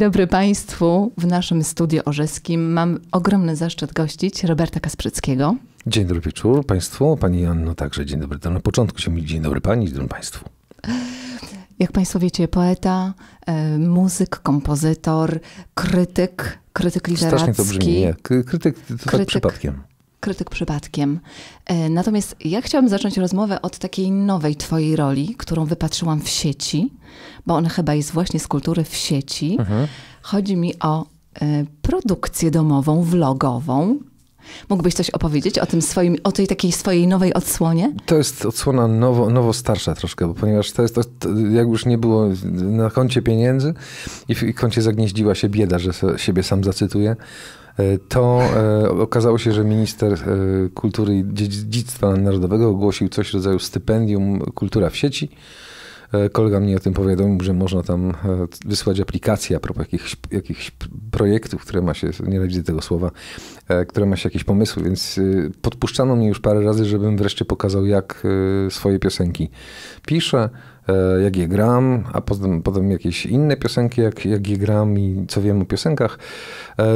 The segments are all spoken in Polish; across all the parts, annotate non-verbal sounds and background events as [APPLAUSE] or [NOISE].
dobry Państwu. W naszym studiu orzeskim mam ogromny zaszczyt gościć Roberta Kasprzyckiego. Dzień dobry wieczór Państwu, Pani Anno także dzień dobry. To na początku się mówi dzień dobry Pani, dzień dobry Państwu. Jak Państwo wiecie, poeta, e, muzyk, kompozytor, krytyk, krytyk literacki. Strasznie to brzmi, nie? Krytyk to tak krytyk. tak przypadkiem krytyk przypadkiem. E, natomiast ja chciałam zacząć rozmowę od takiej nowej twojej roli, którą wypatrzyłam w sieci, bo on chyba jest właśnie z kultury w sieci. Mhm. Chodzi mi o e, produkcję domową, vlogową. Mógłbyś coś opowiedzieć o tym swoim, o tej takiej swojej nowej odsłonie? To jest odsłona nowo, nowo starsza troszkę, bo ponieważ to jest, to, to jak już nie było na koncie pieniędzy i w koncie zagnieździła się bieda, że siebie sam zacytuję, e, to e, okazało się, że minister e, kultury i dziedzictwa narodowego ogłosił coś w rodzaju stypendium kultura w sieci E, kolega mnie o tym powiadomił, że można tam e, wysłać aplikację a propos jakichś, jakichś projektów, które ma się, nienawidzę tego słowa, e, które ma się jakieś pomysły, więc y, podpuszczano mnie już parę razy, żebym wreszcie pokazał, jak y, swoje piosenki piszę, jak je gram, a potem, potem jakieś inne piosenki, jak, jak je gram i co wiem o piosenkach.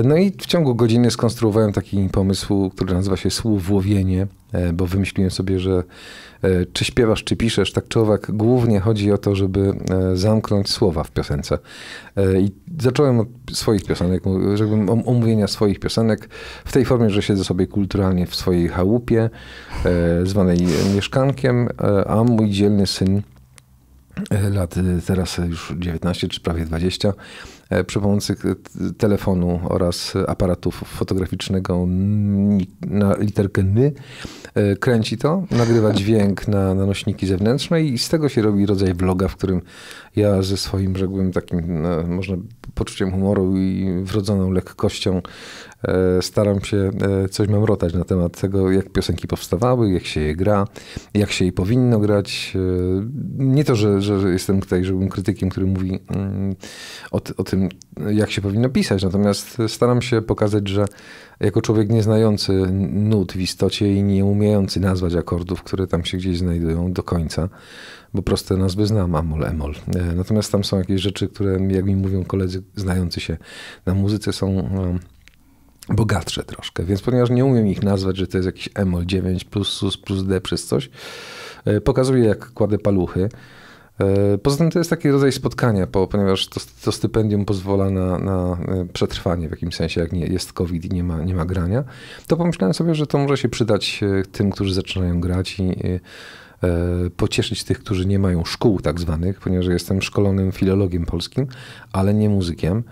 No i w ciągu godziny skonstruowałem taki pomysł, który nazywa się Słowłowienie, bo wymyśliłem sobie, że E, czy śpiewasz, czy piszesz, tak czy owak, głównie chodzi o to, żeby e, zamknąć słowa w piosence. E, I zacząłem od swoich piosenek, żebym omówienia swoich piosenek w tej formie, że siedzę sobie kulturalnie w swojej chałupie, zwanej mieszkankiem, a mój dzielny syn lat teraz już 19 czy prawie 20, E, przy pomocy telefonu oraz aparatu fotograficznego na literkę N e, kręci to, nagrywa [LAUGHS] dźwięk na, na nośniki zewnętrzne i z tego się robi rodzaj vloga, w którym ja ze swoim rzekłym tak takim, no, można poczuciem humoru i wrodzoną lekkością E, staram się e, coś mamrotać na temat tego, jak piosenki powstawały, jak się je gra, jak się je powinno grać. E, nie to, że, że jestem tutaj żebym krytykiem, który mówi mm, o, o tym, jak się powinno pisać, natomiast staram się pokazać, że jako człowiek nieznający nut w istocie i nie umiejący nazwać akordów, które tam się gdzieś znajdują do końca, bo proste nazwy znam, amol, emol. Natomiast tam są jakieś rzeczy, które, jak mi mówią koledzy znający się na muzyce, są bogatsze troszkę, więc ponieważ nie umiem ich nazwać, że to jest jakiś Emol 9 plus SUS plus D przez coś, e, pokazuję jak kładę paluchy. E, poza tym to jest taki rodzaj spotkania, ponieważ to, to stypendium pozwala na, na, e, przetrwanie w jakimś sensie, jak nie, jest COVID i nie ma, nie ma grania. To pomyślałem sobie, że to może się przydać tym, którzy zaczynają grać i pocieszyć tych, którzy nie mają szkół tak zwanych, ponieważ jestem szkolonym filologiem polskim, ale nie muzykiem.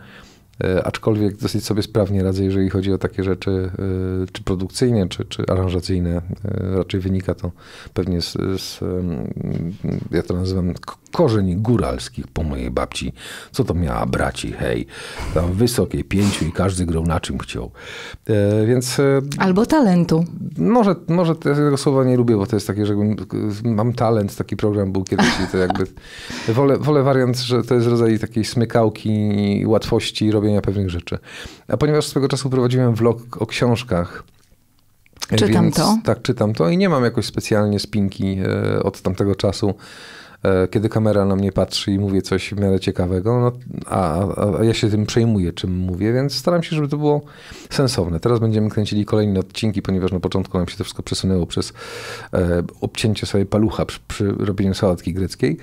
E, aczkolwiek dosyć sobie sprawnie radzę, jeżeli chodzi o takie rzeczy, e, czy produkcyjne, czy, czy aranżacyjne. E, raczej wynika to pewnie z, z ja to nazywam korzeni góralskich po mojej babci. Co to miała braci, hej. Tam wysokie pięciu i każdy grał na czym chciał. Więc... Albo talentu. Może, może tego słowa nie lubię, bo to jest takie, że mam talent, taki program był kiedyś i to jakby... [LAUGHS] Wolę, wolę wariant, że to jest rodzaj takiej smykałki i łatwości robienia robienia pewnych rzeczy. A ponieważ swego czasu prowadziłem vlog o książkach, Czytam więc, to? Tak, czytam to i nie mam jakoś specjalnie spinki e, od tamtego czasu E, kiedy kamera na mnie patrzy i mówię coś w miarę ciekawego, no, a, a ja się tym przejmuję, czym mówię, więc staram się, żeby to było sensowne. Teraz będziemy kręcili kolejne odcinki, ponieważ na początku nam się to wszystko przesunęło przez e, obcięcie sobie palucha przy, przy robieniu sałatki greckiej.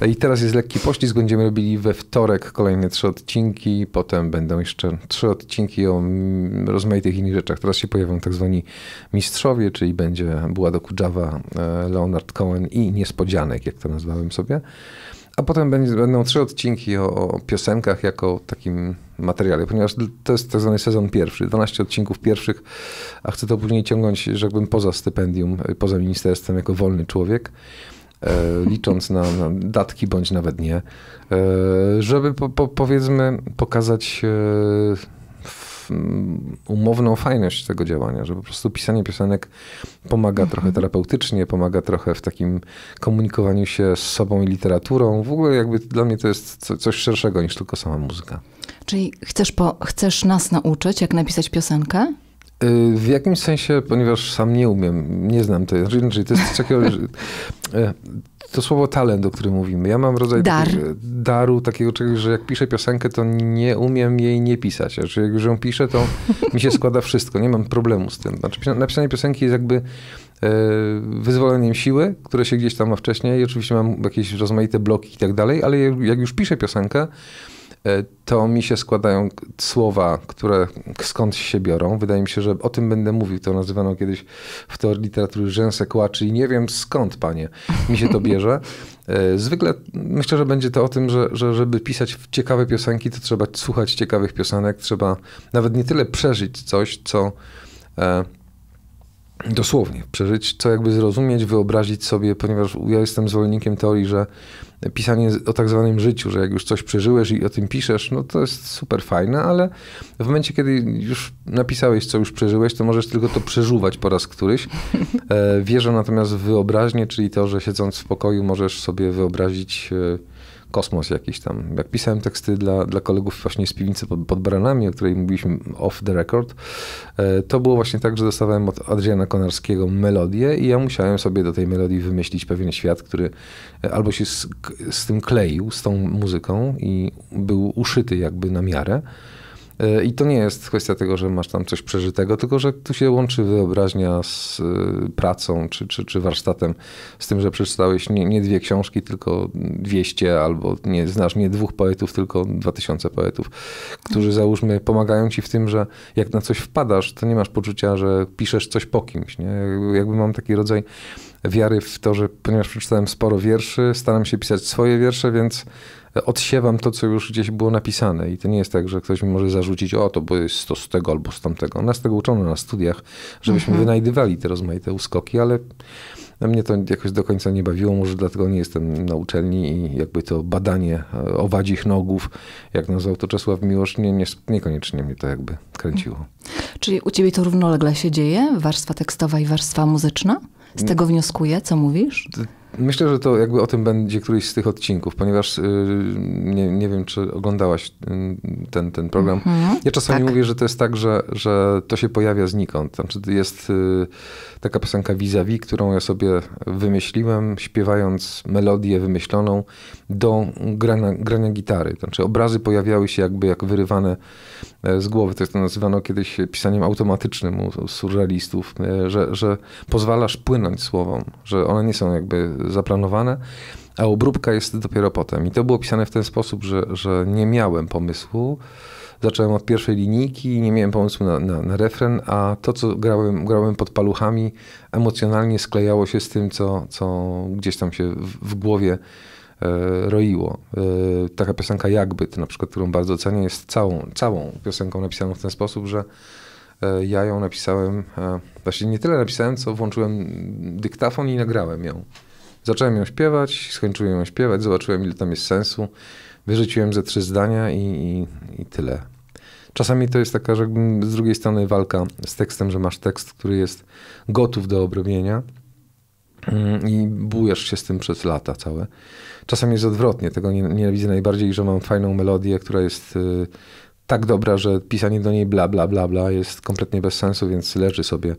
E, I teraz jest lekki poślizg, będziemy robili we wtorek kolejne trzy odcinki, potem będą jeszcze trzy odcinki o mm, rozmaitych innych rzeczach. Teraz się pojawią tak zwani mistrzowie, czyli będzie była do e, Leonard Cohen i niespodzianek, jak to nazywa sobie. A potem będą trzy odcinki o, o, piosenkach jako takim materiale, ponieważ to jest tak zwany sezon pierwszy, 12 odcinków pierwszych, a chcę to później ciągnąć, żebym poza stypendium, poza ministerstwem, jako wolny człowiek, e, licząc na, na, datki bądź nawet nie, e, żeby po, po, powiedzmy pokazać. E, umowną fajność tego działania, że po prostu pisanie piosenek pomaga mhm. trochę terapeutycznie, pomaga trochę w takim komunikowaniu się z sobą i literaturą. W ogóle jakby dla mnie to jest coś szerszego niż tylko sama muzyka. Czyli chcesz, po, chcesz nas nauczyć, jak napisać piosenkę? Y, w jakimś sensie, ponieważ sam nie umiem, nie znam tego, Rzeczy, to jest takiego, [LAUGHS] y, to słowo talent, o którym mówimy. Ja mam rodzaj Dar. takiego, y, daru, takiego czegoś, że jak piszę piosenkę, to nie umiem jej nie pisać. Znaczy, jak już ją piszę, to mi się składa wszystko. Nie mam problemu z tym. Znaczy, napisanie piosenki jest jakby wyzwoleniem siły, które się gdzieś tam ma wcześniej. Oczywiście mam jakieś rozmaite bloki i tak dalej, ale jak już piszę piosenkę, E, to mi się składają słowa, które skąd się biorą. Wydaje mi się, że o tym będę mówił. To nazywano kiedyś w teorii literatury rzęsek i nie wiem skąd, panie, mi się to bierze. E, zwykle myślę, że będzie to o tym, że, że żeby pisać ciekawe piosenki, to trzeba słuchać ciekawych piosenek, trzeba nawet nie tyle przeżyć coś, co e, Dosłownie, przeżyć, co jakby zrozumieć, wyobrazić sobie, ponieważ ja jestem zwolennikiem teorii, że pisanie o tak zwanym życiu, że jak już coś przeżyłeś i o tym piszesz, no to jest super fajne, ale w momencie, kiedy już napisałeś, co już przeżyłeś, to możesz tylko to przeżuwać po raz któryś. [LAUGHS] E, wierzę natomiast w wyobraźnię, czyli to, że siedząc w pokoju możesz sobie wyobrazić e, kosmos jakiś tam. Jak pisałem teksty dla, dla kolegów właśnie z piwnicy pod, pod Baranami, o której mówiliśmy off the record, e, to było właśnie tak, że dostawałem od Adriana Konarskiego melodię i ja musiałem sobie do tej melodii wymyślić pewien świat, który e, albo się z, z tym kleił, z tą muzyką i był uszyty jakby na miarę, E, I to nie jest kwestia tego, że masz tam coś przeżytego, tylko że tu się łączy wyobraźnia z e, pracą czy, czy, czy warsztatem, z tym, że przeczytałeś nie, nie dwie książki, tylko 200, albo nie znasz nie dwóch poetów, tylko 2000 poetów, którzy załóżmy pomagają ci w tym, że jak na coś wpadasz, to nie masz poczucia, że piszesz coś po kimś. Nie? Jakby mam taki rodzaj wiary w to, że ponieważ przeczytałem sporo wierszy, staram się pisać swoje wiersze, więc odsiewam to, co już gdzieś było napisane. I to nie jest tak, że ktoś mi może zarzucić, o to, bo jest to z tego albo z tamtego. Nas tego uczono na studiach, żebyśmy mhm. wynajdywali te rozmaite uskoki, ale no, mnie to jakoś do końca nie bawiło, może dlatego nie jestem na uczelni i jakby to badanie e, owadzich nogów, jak nazwał to Czesław Miłosz, nie, nie, niekoniecznie mnie to jakby kręciło. Czyli u ciebie to równolegle się dzieje, warstwa tekstowa i warstwa muzyczna? Z tego wnioskuję, co mówisz? Myślę, że to jakby o tym będzie któryś z tych odcinków, ponieważ yy, nie, nie wiem, czy oglądałaś y, ten, ten program. Mm -hmm. Ja czasami tak. mówię, że to jest tak, że, że to się pojawia znikąd. Znaczy jest yy, taka piosenka vis vis którą ja sobie wymyśliłem, śpiewając melodię wymyśloną do grana, grania gitary. Znaczy obrazy pojawiały się jakby jak wyrywane E, z głowy. To jest to nazywano kiedyś pisaniem automatycznym u surrealistów, e, że, że pozwalasz płynąć słowom, że one nie są jakby zaplanowane, a obróbka jest dopiero potem. I to było pisane w ten sposób, że, że nie miałem pomysłu, zacząłem od pierwszej linijki, nie miałem pomysłu na, na, na, refren, a to, co grałem, grałem pod paluchami, emocjonalnie sklejało się z tym, co, co gdzieś tam się w, w głowie E, roiło. E, taka piosenka jakby na przykład, którą bardzo cenię, jest całą, całą piosenką napisaną w ten sposób, że e, ja ją napisałem, właśnie nie tyle napisałem, co włączyłem dyktafon i nagrałem ją. Zacząłem ją śpiewać, skończyłem ją śpiewać, zobaczyłem ile tam jest sensu, wyrzuciłem ze trzy zdania i, i, i tyle. Czasami to jest taka, że z drugiej strony walka z tekstem, że masz tekst, który jest gotów do obrobienia, Mm, i bujesz się z tym przez lata całe. Czasem jest odwrotnie, tego nie, nie widzę najbardziej, że mam fajną melodię, która jest y, tak dobra, że pisanie do niej bla, bla, bla, bla jest kompletnie bez sensu, więc leży sobie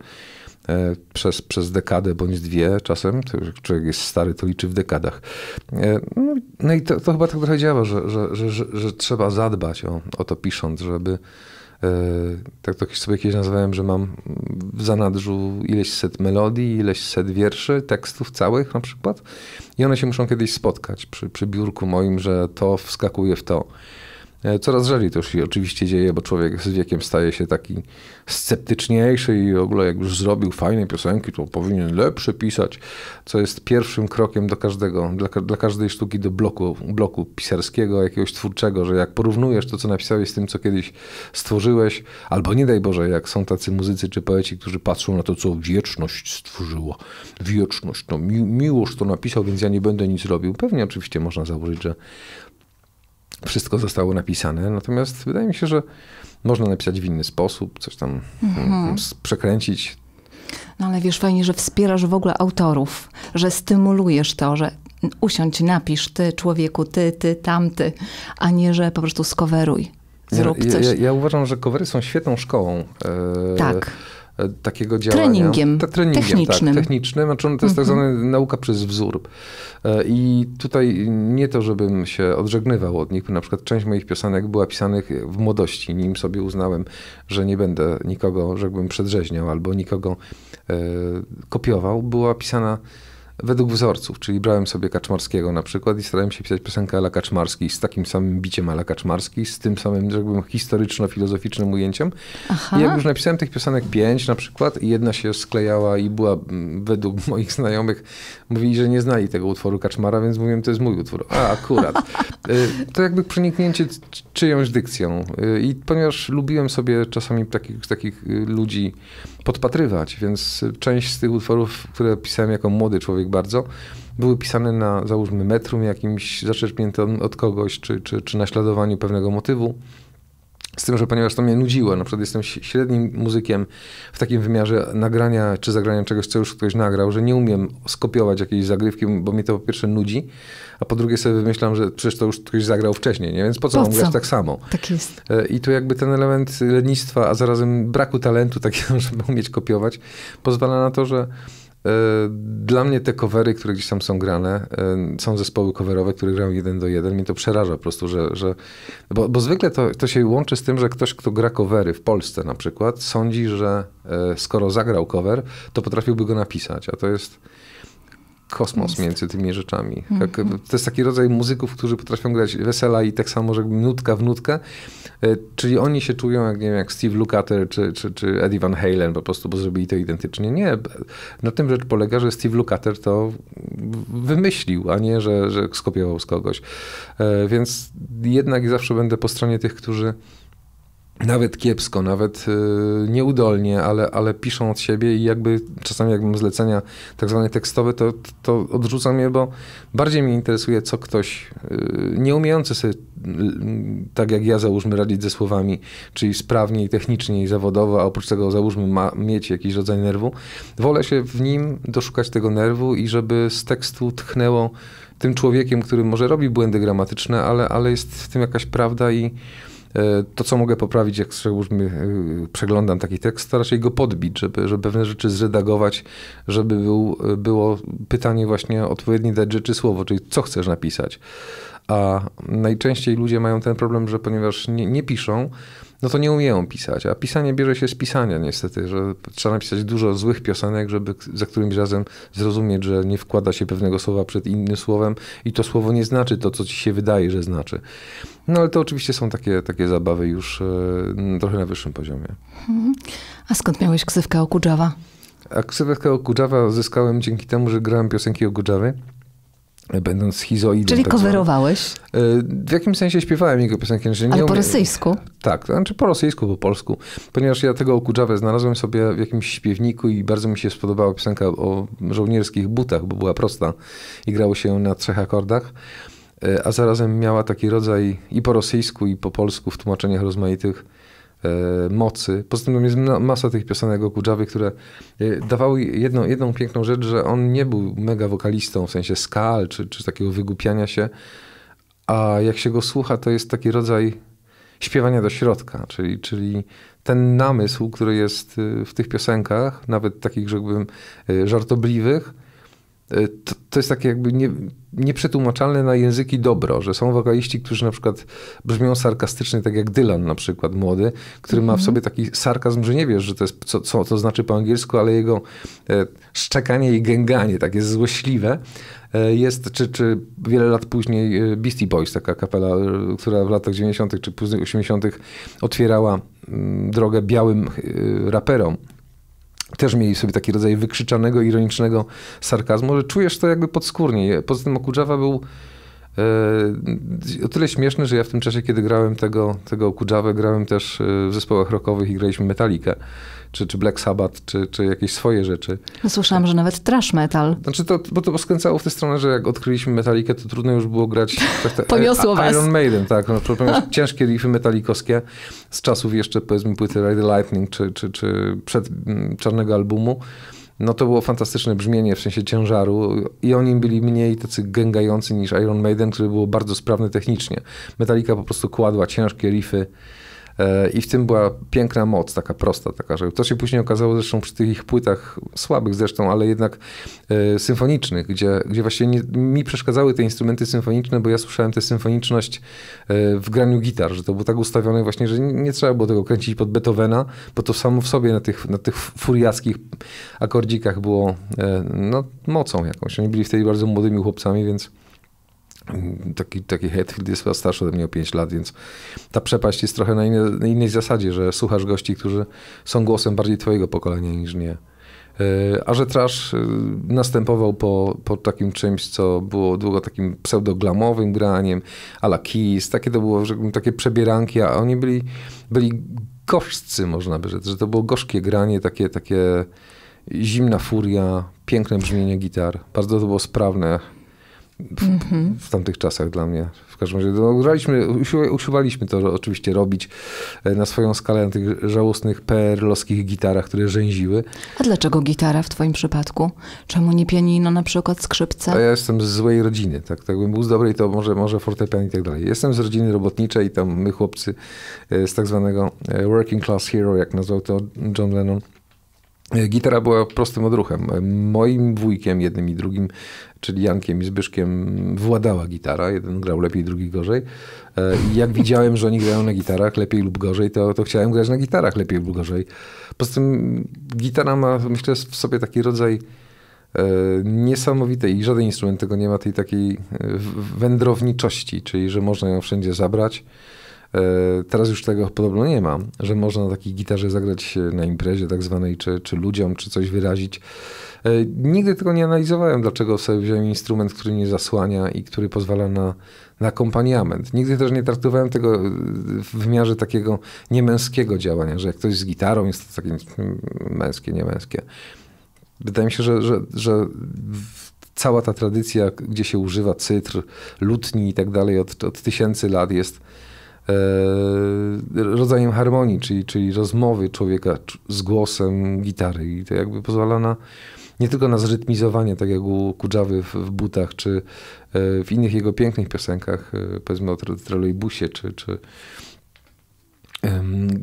e, przez, przez dekadę bądź dwie czasem. To człowiek jest stary, to liczy w dekadach. E, no, no, i to, to, chyba tak trochę działa, że, że, że, że trzeba zadbać o, o to pisząc, żeby E, tak to sobie kiedyś nazywałem, że mam w zanadrzu ileś set melodii, ileś set wierszy, tekstów całych na przykład i one się muszą kiedyś spotkać przy, przy biurku moim, że to wskakuje w to. E, coraz rzadziej to się oczywiście dzieje, bo człowiek z wiekiem staje się taki sceptyczniejszy i w ogóle jak już zrobił fajne piosenki, to powinien lepsze pisać, co jest pierwszym krokiem do każdego, dla, dla każdej sztuki do bloku, bloku pisarskiego, jakiegoś twórczego, że jak porównujesz to, co napisałeś z tym, co kiedyś stworzyłeś, albo nie daj Boże, jak są tacy muzycy czy poeci, którzy patrzą na to, co wieczność stworzyło, Wieczność, no mi, miłość to napisał, więc ja nie będę nic robił. Pewnie oczywiście można założyć, że wszystko zostało napisane. Natomiast wydaje mi się, że można napisać w inny sposób, coś tam mhm. Mm, mm, przekręcić. No ale wiesz, fajnie, że wspierasz w ogóle autorów, że stymulujesz to, że usiądź, napisz ty, człowieku, ty, ty, tamty, a nie, że po prostu skoweruj, zrób ja, coś. Ja, ja, uważam, że covery są świetną szkołą. E, tak. E, takiego działania. Treningiem, treningiem technicznym. Tak, technicznym. Znaczy to jest mm -hmm. tak mhm. zwana nauka przez wzór. E, I tutaj nie to, żebym się odżegnywał od nich, bo na przykład część moich piosenek była pisanych w młodości, nim sobie uznałem, że nie będę nikogo, żebym przedrzeźniał albo nikogo e, kopiował. Była pisana według wzorców, czyli brałem sobie Kaczmarskiego na przykład i starałem się pisać piosenkę Ala Kaczmarski z takim samym biciem Ala Kaczmarski, z tym samym, jakbym historyczno-filozoficznym ujęciem. Aha. I jak już napisałem tych piosenek pięć na przykład i jedna się sklejała i była według [LAUGHS] moich znajomych, mówili, że nie znali tego utworu Kaczmara, więc mówiłem, to jest mój utwór. A, akurat. Y, to jakby przeniknięcie czyjąś dykcją. Y, I ponieważ lubiłem sobie czasami takich, takich y, ludzi podpatrywać, więc część z tych utworów, które pisałem jako młody człowiek, bardzo, były pisane na, załóżmy, metrum jakimś zaczerpniętym od kogoś, czy, czy, czy naśladowaniu pewnego motywu. Z tym, że ponieważ to mnie nudziło, na przykład jestem średnim muzykiem w takim wymiarze nagrania czy zagrania czegoś, co już ktoś nagrał, że nie umiem skopiować jakiejś zagrywki, bo mnie to po pierwsze nudzi, a po drugie sobie wymyślam, że przecież to już ktoś zagrał wcześniej, nie? więc po co po mam grać tak samo? Tak jest. E, I tu jakby ten element lenistwa, a zarazem braku talentu takiego, [LAUGHS] żeby umieć kopiować, pozwala na to, że E, dla mnie te covery, które gdzieś tam są grane, e, są zespoły coverowe, które grają jeden do jeden. Mnie to przeraża po prostu, że. że bo, bo zwykle to, to się łączy z tym, że ktoś, kto gra covery w Polsce na przykład, sądzi, że e, skoro zagrał cover, to potrafiłby go napisać. A to jest kosmos między tymi rzeczami. Mhm. To jest taki rodzaj muzyków, którzy potrafią grać wesela i tak samo, że nutka w nutkę. E, czyli oni się czują jak, nie wiem, jak Steve Lukather czy, czy, czy Eddie Van Halen po prostu, bo zrobili to identycznie. Nie, na tym rzecz polega, że Steve Lukather to wymyślił, a nie, że, że skopiował z kogoś. E, więc jednak zawsze będę po stronie tych, którzy nawet kiepsko, nawet y, nieudolnie, ale, ale piszą od siebie i jakby czasami jakbym zlecenia tak zwane tekstowe, to, to odrzucam je, bo bardziej mnie interesuje, co ktoś y, nie umiejący sobie, y, tak jak ja załóżmy, radzić ze słowami, czyli sprawniej, technicznie i zawodowo, a oprócz tego załóżmy ma mieć jakiś rodzaj nerwu, wolę się w nim doszukać tego nerwu i żeby z tekstu tchnęło tym człowiekiem, który może robi błędy gramatyczne, ale, ale jest w tym jakaś prawda i E, to, co mogę poprawić, jak e, przeglądam taki tekst, to się go podbić, żeby, żeby pewne rzeczy zredagować, żeby był, e, było pytanie właśnie odpowiednie dać rzeczy słowo, czyli co chcesz napisać. A najczęściej ludzie mają ten problem, że ponieważ nie, nie piszą, no to nie umieją pisać. A pisanie bierze się z pisania niestety, że trzeba napisać dużo złych piosenek, żeby za którymś razem zrozumieć, że nie wkłada się pewnego słowa przed innym słowem i to słowo nie znaczy to, co ci się wydaje, że znaczy. No ale to oczywiście są takie, takie zabawy już e, trochę na wyższym poziomie. Mhm. A skąd miałeś ksywkę Okudżawa? A ksywkę Okudżawa zyskałem dzięki temu, że grałem piosenki o Okudżawy. E, będąc schizoidem. Czyli tak coverowałeś? E, w jakim sensie śpiewałem jego piosenki? Znaczy, Ale po rosyjsku? Tak, znaczy po rosyjsku, po polsku. Ponieważ ja tego Okudżawę znalazłem sobie w jakimś śpiewniku i bardzo mi się spodobała piosenka o żołnierskich butach, bo była prosta i grało się na trzech akordach. E, a zarazem miała taki rodzaj i po rosyjsku, i po polsku w tłumaczeniach rozmaitych e, mocy. Poza tym jest masa tych piosenek o Kudżawie, które e, dawały jedną, jedną piękną rzecz, że on nie był mega wokalistą, w sensie skal, czy, czy takiego wygupiania się, a jak się go słucha, to jest taki rodzaj śpiewania do środka, czyli, czyli ten namysł, który jest w tych piosenkach, nawet takich, żebym żartobliwych, Y, to, to jest takie jakby nie, nieprzetłumaczalne na języki dobro, że są wokaliści, którzy na przykład brzmią sarkastycznie, tak jak Dylan na przykład młody, który ma w mhm. sobie taki sarkazm, że nie wiesz, że to jest, co, co to znaczy po angielsku, ale jego e, szczekanie i gęganie tak jest złośliwe. E, jest, czy, czy wiele lat później e, Beastie Boys, taka kapela, która w latach 90. czy później 80. otwierała mm, drogę białym raperom też mieli sobie taki rodzaj wykrzyczanego, ironicznego sarkazmu, że czujesz to jakby podskórnie. Poza tym Okudżawa był e, o tyle śmieszny, że ja w tym czasie, kiedy grałem tego, tego Okudżawę, grałem też e, w zespołach rockowych i graliśmy Metallica czy, czy Black Sabbath, czy, czy jakieś swoje rzeczy. No, słyszałam, że nawet trash metal. Znaczy to, bo to skręcało w tę stronę, że jak odkryliśmy Metalikę, to trudno już było grać tak, [LAUGHS] Poniosło Iron was. Maiden, tak. No, [LAUGHS] ciężkie riffy metalikowskie z czasów jeszcze powiedzmy płyty Ride the Lightning, czy, czy, czy przed mm, Czarnego Albumu no to było fantastyczne brzmienie w sensie ciężaru i oni byli mniej tacy gęgający niż Iron Maiden, które było bardzo sprawne technicznie. Metallica po prostu kładła ciężkie riffy E, I w tym była piękna moc, taka prosta, taka, że to się później okazało zresztą przy tych ich płytach, słabych zresztą, ale jednak e, symfonicznych, gdzie, gdzie właśnie nie, mi przeszkadzały te instrumenty symfoniczne, bo ja słyszałem tę symfoniczność e, w graniu gitar, że to było tak ustawione właśnie, że nie trzeba było tego kręcić pod Beethovena, bo to samo w sobie na tych, na tych furiackich akordzikach było no, mocą jakąś. Oni byli wtedy bardzo młodymi chłopcami, więc Taki, taki Hetfield jest starszy ode mnie o 5 lat, więc ta przepaść jest trochę na, inne, na innej zasadzie, że słuchasz gości, którzy są głosem bardziej twojego pokolenia niż nie. E, a że trash e, następował po, po takim czymś, co było długo takim pseudoglamowym graniem, la Kiss, takie to było, takie przebieranki, a oni byli, byli gorzcy, można by rzec, że to było gorzkie granie, takie, takie zimna furia, piękne brzmienie gitar, bardzo to było sprawne w, mm-hmm. w tamtych czasach dla mnie. W każdym razie no, graliśmy, usiłowaliśmy to oczywiście robić e, na swoją skalę na tych żałosnych pr owskich gitarach, które rzęziły. A dlaczego gitara w twoim przypadku? Czemu nie pianino, na przykład skrzypce? A ja jestem z złej rodziny, tak? Jakbym był z dobrej, to może, może fortepian i tak dalej. Jestem z rodziny robotniczej, tam my chłopcy e, z tak zwanego e, working class hero, jak nazwał to John Lennon, E, gitara była prostym odruchem. E, moim wujkiem, jednym i drugim, czyli Jankiem i Zbyszkiem, władała gitara. Jeden grał lepiej, drugi gorzej. E, I jak [LAUGHS] widziałem, że oni grają na gitarach lepiej lub gorzej, to, to chciałem grać na gitarach lepiej lub gorzej. Poza tym gitara ma, myślę, w sobie taki rodzaj niesamowitej i żaden instrument tego nie ma, tej takiej wędrowniczości, czyli że można ją wszędzie zabrać E, teraz już tego podobno nie ma, że można na takiej gitarze zagrać e, na imprezie tak zwanej, czy, czy ludziom, czy coś wyrazić. E, nigdy tego nie analizowałem, dlaczego sobie wziąłem instrument, który mnie zasłania i który pozwala na, na akompaniament. Nigdy też nie traktowałem tego w wymiarze takiego niemęskiego działania, że jak ktoś z gitarą jest to takie mm, męskie, niemęskie. Wydaje mi się, że, że, że cała ta tradycja, gdzie się używa cytr, lutni i tak dalej od, od tysięcy lat jest E, rodzajem harmonii, czyli, czyli rozmowy człowieka z głosem gitary. I to jakby pozwala na nie tylko na zrytmizowanie, tak jak u Kudżawy w, w butach, czy e, w innych jego pięknych piosenkach, e, powiedzmy o trolejbusie, czy, czy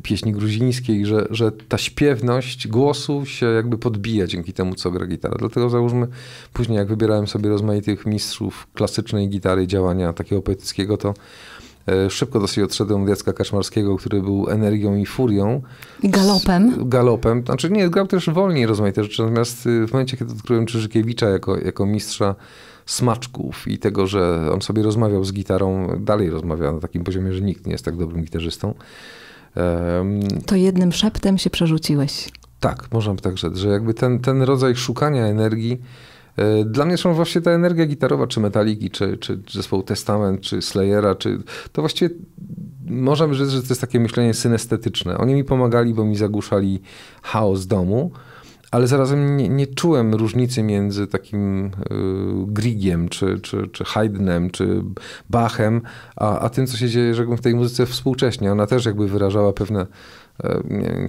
pieśni gruzińskiej, że, że ta śpiewność głosu się jakby podbija dzięki temu, co gra gitara. Dlatego załóżmy, później jak wybierałem sobie rozmaitych mistrzów klasycznej gitary działania takiego poetyckiego, to E, szybko dosyć odszedłem od Jacka Kaczmarskiego, który był energią i furią. Galopem. galopem. Znaczy nie, grał też wolniej rozmaite rzeczy. Natomiast y, w momencie, kiedy odkryłem Czyżykiewicza jako, jako mistrza smaczków i tego, że on sobie rozmawiał z gitarą, dalej rozmawia na takim poziomie, że nikt nie jest tak dobrym gitarzystą. Um, to jednym szeptem się przerzuciłeś. Tak, można by tak rzec, że jakby ten, ten rodzaj szukania energii E, dla mnie są właśnie ta energia gitarowa, czy Metaliki, czy, czy zespołu Testament, czy Slayera, czy to właściwie możemy rzec, że to jest takie myślenie synestetyczne. Oni mi pomagali, bo mi zagłuszali chaos domu, ale zarazem nie, nie czułem różnicy między takim y, Grigiem, czy, czy, czy Haydnem, czy Bachem, a, a tym, co się dzieje, rzekłbym, w tej muzyce współcześnie. Ona też jakby wyrażała pewne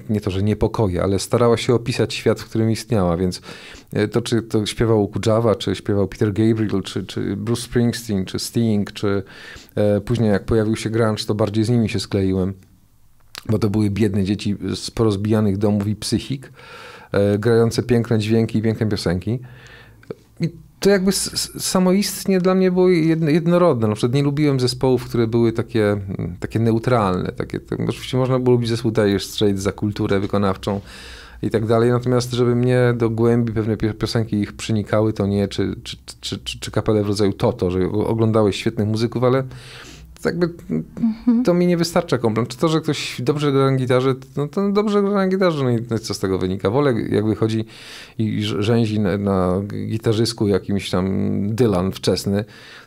nie to, że niepokoje, ale starała się opisać świat, w którym istniała, więc e, to, czy to śpiewał Kudżawa, czy śpiewał Peter Gabriel, czy, czy Bruce Springsteen, czy Sting, czy e, później jak pojawił się grunge, to bardziej z nimi się skleiłem, bo to były biedne dzieci z porozbijanych domów i psychik, e, grające piękne dźwięki i piękne piosenki to jakby samoistnie dla mnie było jednorodne. Na przykład nie lubiłem zespołów, które były takie, mm, takie neutralne. Takie, oczywiście można było lubić zespół Dire Straits za kulturę wykonawczą i tak dalej, natomiast żeby mnie do głębi pewne piosenki ich przenikały, to nie, czy, czy, czy, czy, czy w rodzaju Toto, że oglądałeś świetnych muzyków, ale jakby mhm. to mi nie wystarcza komplement. Czy to, że ktoś dobrze gra na gitarze, no to dobrze gra na gitarze, no i co z tego wynika. Wolę, jakby chodzi i rzęzi na, na gitarzysku jakimś tam Dylan wczesny,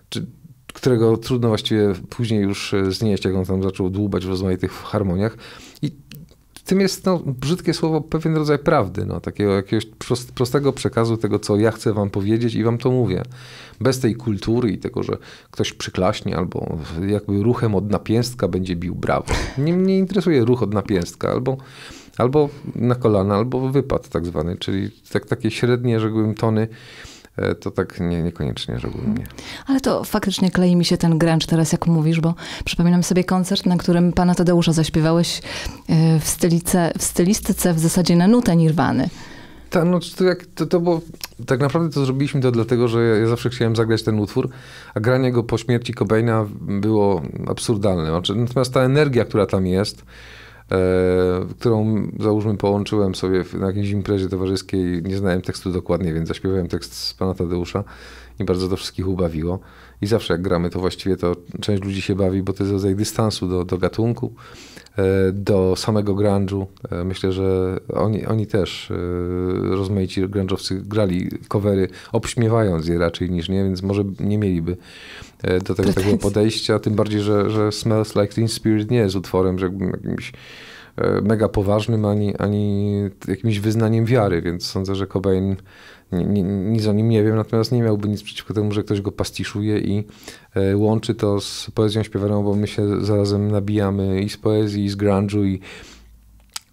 czy, którego trudno właściwie później już e, znieść, jak on tam zaczął dłubać w rozmaitych harmoniach. I tym jest no, brzydkie słowo pewien rodzaj prawdy, no, takiego jakiegoś prostego przekazu tego, co ja chcę wam powiedzieć i wam to mówię. Bez tej kultury i tego, że ktoś przyklaśnie albo jakby ruchem od napięstka będzie bił brawo. Nie, nie interesuje ruch od napięstka albo, albo na kolana, albo wypad tak zwany, czyli tak, takie średnie, rzekłbym, tony E, to tak nie, niekoniecznie, że mhm. mnie. Ale to faktycznie klei mi się ten gręcz teraz, jak mówisz, bo przypominam sobie koncert, na którym pana Tadeusza zaśpiewałeś e, w, stylice, w stylistyce w zasadzie na nutę Nirwany. Tak, no to, jak, to, to było, tak naprawdę to zrobiliśmy to dlatego, że ja, ja, zawsze chciałem zagrać ten utwór, a granie go po śmierci Cobaina było absurdalne. Znaczy, natomiast ta energia, która tam jest, E, którą załóżmy połączyłem sobie na jakiejś imprezie towarzyskiej. Nie znałem tekstu dokładnie, więc zaśpiewałem tekst z pana Tadeusza i bardzo to wszystkich ubawiło i zawsze jak gramy, to właściwie to część ludzi się bawi, bo to jest rodzaj dystansu do, do gatunku, e, do samego grunge'u. E, myślę, że oni, oni też, e, rozmaici grunge'owcy, grali covery, obśmiewając je raczej niż nie, więc może nie mieliby do tego takiego podejścia, tym bardziej, że, że Smells Like Teen Spirit nie jest utworem, że jakimś mega poważnym, ani, ani jakimś wyznaniem wiary, więc sądzę, że Cobain nic o nim nie wiem, natomiast nie miałby nic przeciwko temu, że ktoś go pastiszuje i e, łączy to z poezją śpiewaną, bo my się zarazem nabijamy i z poezji, i z grunge'u, i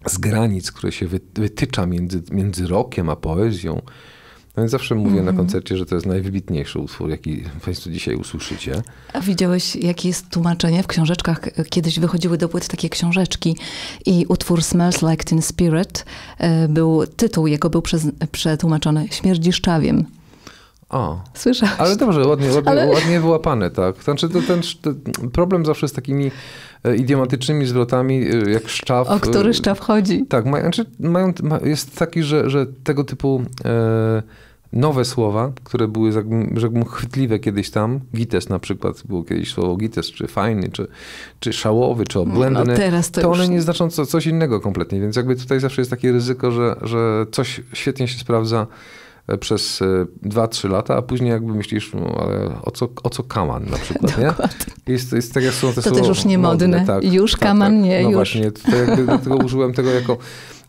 z granic, które się wytycza między, między rokiem a poezją no i zawsze mówię mm -hmm. na mhm. koncercie, że to jest najwybitniejszy utwór, jaki Państwo dzisiaj usłyszycie. A widziałeś, jakie jest tłumaczenie? W książeczkach kiedyś wychodziły do płyt takie książeczki i utwór Smells Like Teen Spirit e, był, tytuł jego był przez, przetłumaczony Śmierdzi szczawiem. O, Słyszałeś? Ale dobrze, ładnie, ładnie, ale... ładnie wyłapane, tak. Znaczy, to ten, ten problem zawsze z takimi e, idiomatycznymi zwrotami, e, jak szczaw. O który e, szczaw chodzi? Tak, ma, znaczy, mają, ma, jest taki, że, że tego typu e, nowe słowa, które były, rzekłbym, chwytliwe kiedyś tam, gites na przykład, było kiedyś słowo gites, czy fajny, czy, czy szałowy, czy mm, obłędny, no teraz to, to one nie znaczą co, coś innego kompletnie, więc jakby tutaj zawsze jest takie ryzyko, że, że coś świetnie się sprawdza E, przez 2-3 e, lata, a później jakby myślisz, no, ale o co, o co kaman na przykład, nie? Jest, jest tak, jak są te to też już nie modne. modne tak, już tak, kaman tak. nie, no już. Właśnie, to jakby, dlatego użyłem tego jako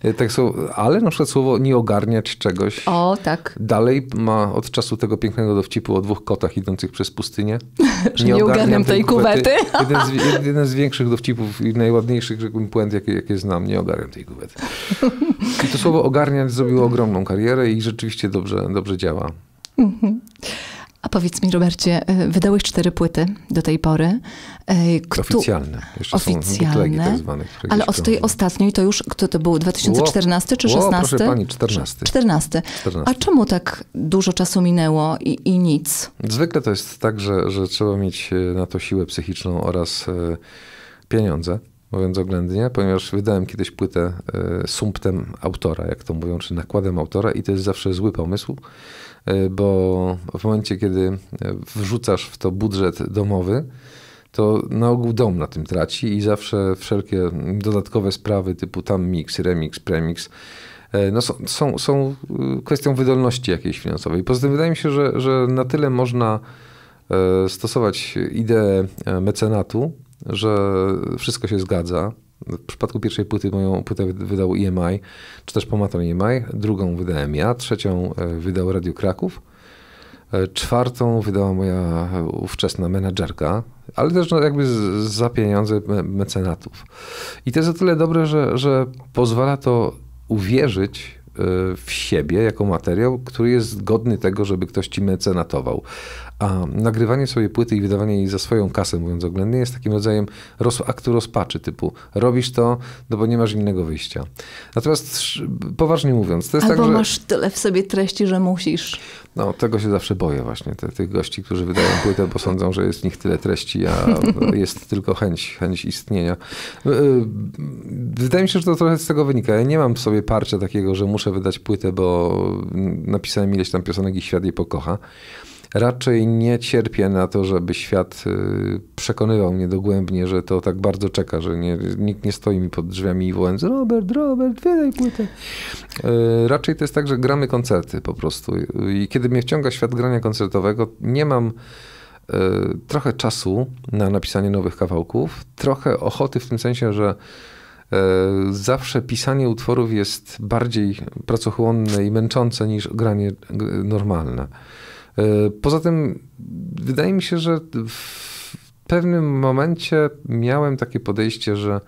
Y, tak są, ale na przykład słowo nie ogarniać czegoś. O, tak. Dalej ma od czasu tego pięknego dowcipu o dwóch kotach idących przez pustynię. [LAUGHS] nie, nie ogarniam tej kuwety. kuwety. [LAUGHS] jeden, z, jeden, z, większych dowcipów i najładniejszych, rzekłbym, puent, jakie, jakie znam. Nie ogarniam tej kuwety. I to słowo ogarniać zrobiło ogromną karierę i rzeczywiście dobrze, dobrze działa. Mhm. A powiedz mi, Robercie, e, wydałeś cztery płyty do tej pory. E, kto... Oficjalne. Jeszcze oficjalne. Tak zwane, ale od tej ostatniej to już, kto to był, 2014 o, czy 16? proszę pani, 14. 14. 14. A czemu tak dużo czasu minęło i, i nic? Zwykle to jest tak, że, że trzeba mieć e, na to siłę psychiczną oraz pieniądze mówiąc oględnie, ponieważ wydałem kiedyś płytę sumptem autora, jak to mówią, czy nakładem autora, i to jest zawsze zły pomysł, E, bo w momencie, kiedy e, wrzucasz w to budżet domowy, to na ogół dom na tym traci i zawsze wszelkie dodatkowe sprawy typu tam mix, remix, premix e, no są, są, są kwestią wydolności jakiejś finansowej. Poza tym wydaje mi się, że, że na tyle można stosować ideę mecenatu, że wszystko się zgadza w przypadku pierwszej płyty moją płytę wydał EMI, czy też Pomaton EMI, drugą wydałem ja, trzecią e, wydał Radio Kraków, e, czwartą wydała moja e, ówczesna menadżerka, ale też no, jakby za pieniądze mecenatów. I to jest o tyle dobre, że, że pozwala to uwierzyć w siebie jako materiał, który jest godny tego, żeby ktoś ci mecenatował. A nagrywanie sobie płyty i wydawanie jej za swoją kasę, mówiąc oględnie, jest takim rodzajem roz, aktu rozpaczy, typu robisz to, no bo nie masz innego wyjścia. Natomiast poważnie mówiąc, to jest Albo tak, że... masz tyle w sobie treści, że musisz. No, tego się zawsze boję właśnie, te, tych gości, którzy wydają płytę, bo sądzą, że jest w nich tyle treści, a [LAUGHS] jest tylko chęć, chęć istnienia. E, e, wydaje mi się, że to trochę z tego wynika. Ja nie mam w sobie parcia takiego, że muszę wydać płytę, bo napisałem ileś tam piosenek i świat jej pokocha raczej nie cierpię na to, żeby świat y, przekonywał mnie dogłębnie, że to tak bardzo czeka, że nie, nikt nie stoi mi pod drzwiami i wołając Robert, Robert, wydaj płytę. Y, raczej to jest tak, że gramy koncerty po prostu. I kiedy mnie wciąga świat grania koncertowego, nie mam y, trochę czasu na napisanie nowych kawałków, trochę ochoty w tym sensie, że zawsze pisanie utworów jest bardziej pracochłonne i męczące niż granie normalne. E, poza tym wydaje mi się, że w pewnym momencie miałem takie podejście, że